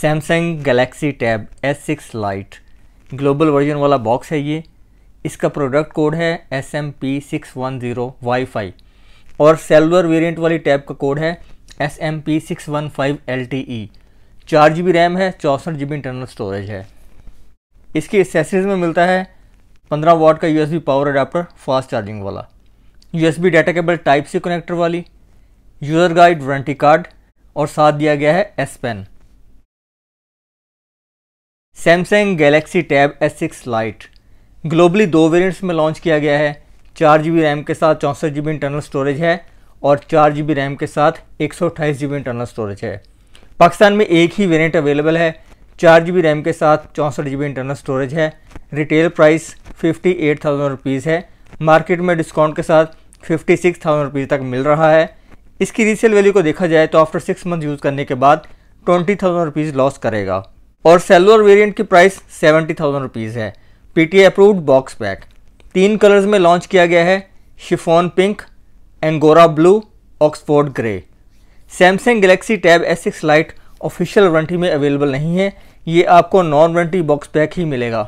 Samsung Galaxy tab S six lite global version वाला box है ये इसका प्रोडक्ट कोड है S M P six one zero wifi और cellular variant वाली टैब का कोड है S M P six one five L T E चार जी बी रैम है चौंसठ जी बी इंटरनल स्टोरेज है इसकी एसेसरीज में मिलता है पंद्रह वाट का USB power adapter fast charging वाला USB data cable type C connector वाली यूज़र गाइड वारंटी कार्ड और साथ दिया गया है S pen Samsung Galaxy tab S six lite globally दो वेरियंट्स में लॉन्च किया गया है चार जी बी रैम के साथ चौंसठ जी बी इंटरनल स्टोरेज है और चार जी बी रैम के साथ एक सौ अट्ठाईस जी बी इंटरनल स्टोरेज है पाकिस्तान में एक ही वेरियंट अवेलेबल है चार जी बी रैम के साथ चौंसठ जी बी इंटरनल स्टोरेज है retail price fifty eight thousand rupees है मार्केट में डिस्काउंट के साथ फिफ्टी सिक्स थाउजेंड रुपीज़ तक मिल रहा है इसकी रीसेल वैल्यू को देखा जाए तो आफ्टर सिक्स मंथ यूज़ करने के बाद ट्वेंटी थाउजेंड रुपीज़ लॉस करेगा और सेलुलर वेरियंट की प्राइस सेवेंटी थाउजेंड रुपीज़ है पीटीए अप्रूव्ड बॉक्स पैक तीन कलर्स में लॉन्च किया गया है chiffon pink Angora blue Oxford grey Samsung Galaxy tab S six lite official warranty में अवेलेबल नहीं है ये आपको नॉन वारंटी बॉक्स पैक ही मिलेगा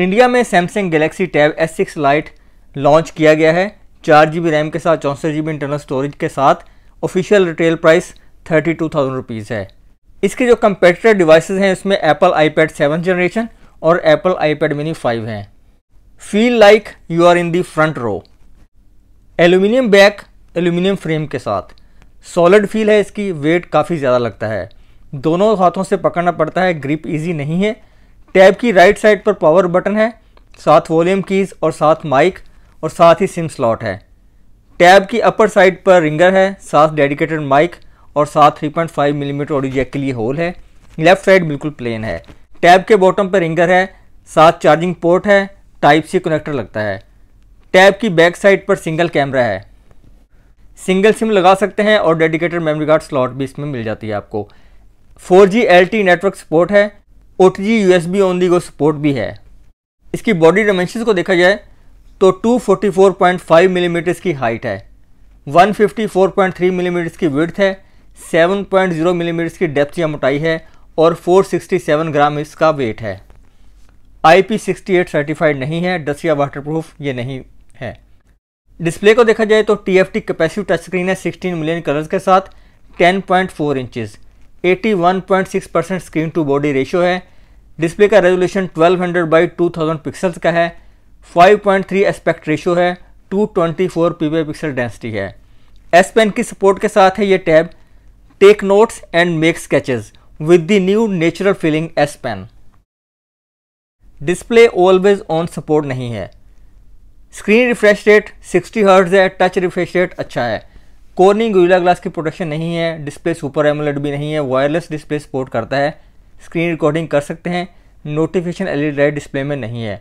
इंडिया में Samsung Galaxy tab S six lite launch किया गया है चार जी बी रैम के साथ चौंसठ जी बी इंटरनल स्टोरेज के साथ official retail price thirty two thousand rupees है इसके जो कंपेटिटर डिवाइस हैं इसमें एप्पल आईपैड सेवन जनरेशन और एप्पल आईपैड मिनी फाइव हैं feel like you are in the front row aluminium back aluminium frame के साथ सॉलिड फील है इसकी वेट काफ़ी ज़्यादा लगता है दोनों हाथों से पकड़ना पड़ता है ग्रिप इजी नहीं है टैब की राइट साइड पर पावर बटन है साथ वॉल्यूम कीज़ और साथ माइक और साथ ही सिम स्लॉट है टैब की अपर साइड पर रिंगर है साथ डेडिकेटेड माइक और साथ 3.5 मिलीमीटर ऑडियो जैक के लिए होल है लेफ्ट साइड बिल्कुल प्लेन है टैब के बॉटम पर रिंगर है साथ चार्जिंग पोर्ट है टाइप सी कनेक्टर लगता है टैब की बैक साइड पर सिंगल कैमरा है सिंगल सिम लगा सकते हैं और डेडिकेटेड मेमोरी कार्ड स्लॉट भी इसमें मिल जाती है आपको 4G LTE नेटवर्क सपोर्ट है O T G B only go support भी है इसकी बॉडी डायमेंशन को देखा जाए तो 244.5 मिलीमीटर mm की हाइट है 154.3 मिलीमीटर mm की विड्थ है 7.0 मिलीमीटर की डेप्थ या मोटाई है और 467 ग्राम इसका वेट है आई पी सर्टिफाइड नहीं है डस्ट या वाटरप्रूफ ये नहीं है डिस्प्ले को देखा जाए तो T F T capacitive touch screen है 16 मिलियन कलर्स के साथ 10.4 point four inches six percent screen to body ratio है डिस्प्ले का resolution 1200 hundred by two pixels का है 5.3 एस्पेक्ट रेशियो है 224 पिक्सल डेंसिटी है एस पेन की सपोर्ट के साथ है ये tab take notes and make sketches with the new natural feeling S pen display always on support नहीं है स्क्रीन रिफ्रेश रेट 60 हर्ट्ज है टच रिफ्रेश रेट अच्छा है कोर्निंग गोरिल्ला ग्लास की प्रोटेक्शन नहीं है डिस्प्ले सुपर एमुलेट भी नहीं है वायरलेस डिस्प्ले सपोर्ट करता है स्क्रीन रिकॉर्डिंग कर सकते हैं नोटिफिकेशन एल ई डिस्प्ले में नहीं है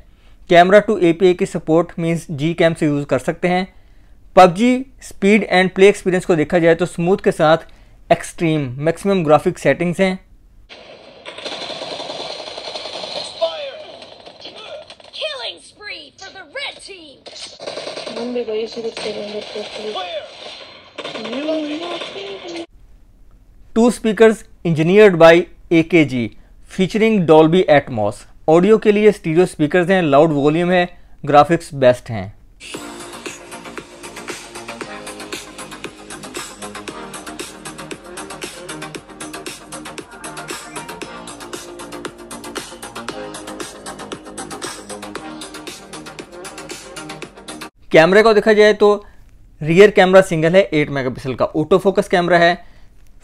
कैमरा टू ए की सपोर्ट मीन्स जी कैम से यूज़ कर सकते हैं PUBG speed and play experience को देखा जाए तो स्मूथ के साथ एक्सट्रीम मैक्सिमम ग्राफिक सेटिंग्स हैं two speakers engineered by AKG featuring Dolby Atmos audio के लिए स्टीरियो स्पीकर्स हैं लाउड वॉल्यूम है ग्राफिक्स बेस्ट हैं कैमरे को देखा जाए तो रियर कैमरा सिंगल है 8 मेगापिक्सल का ऑटो फोकस कैमरा है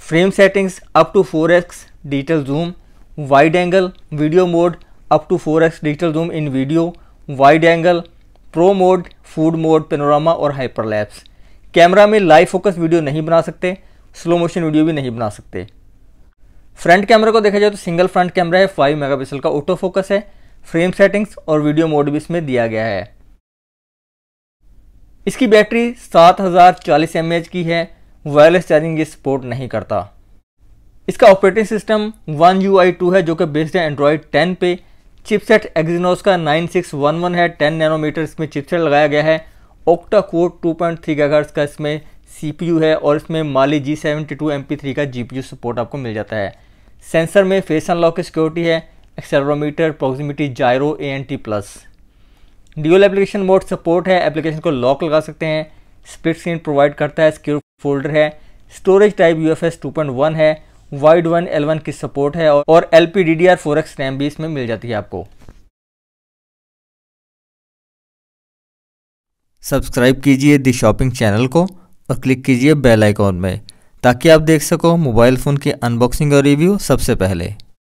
frame settings up to 4x digital zoom wide angle video mode up to 4x digital zoom in video wide angle pro mode food mode panorama और hyperlapse camera में live focus video नहीं बना सकते slow motion video भी नहीं बना सकते front camera को देखा जाए तो सिंगल फ्रंट कैमरा है 5 मेगापिक्सल का ऑटो फोकस है फ्रेम सेटिंग्स और वीडियो मोड भी इसमें दिया गया है इसकी बैटरी 7040 हज़ार की है वायरलेस चार्जिंग ये सपोर्ट नहीं करता इसका operating system One UI two टू है जो कि बेस्ड है एंड्रॉयड टेन पे चिपसेट एक्जीनोस का 9611 है 10 नैनोमीटर इसमें चिपसेट लगाया गया है ओक्टा कोर 2.3 पॉइंट का इसमें यू है और इसमें Mali G seventy two M P three का यू सपोर्ट आपको मिल जाता है सेंसर में फेस अनलॉक की सिक्योरिटी है accelerometer proximity gyro A N T plus dual application mode support है एप्लीकेशन को लॉक लगा सकते हैं स्प्लिट स्क्रीन प्रोवाइड करता है स्क्योर फोल्डर है storage type U F S two point one है वाइड वन एल वन की सपोर्ट है और L P D D R four X RAM भी इसमें मिल जाती है आपको सब्सक्राइब कीजिए दी शॉपिंग चैनल को और क्लिक कीजिए बेल आइकॉन में ताकि आप देख सको मोबाइल फ़ोन की अनबॉक्सिंग और रिव्यू सबसे पहले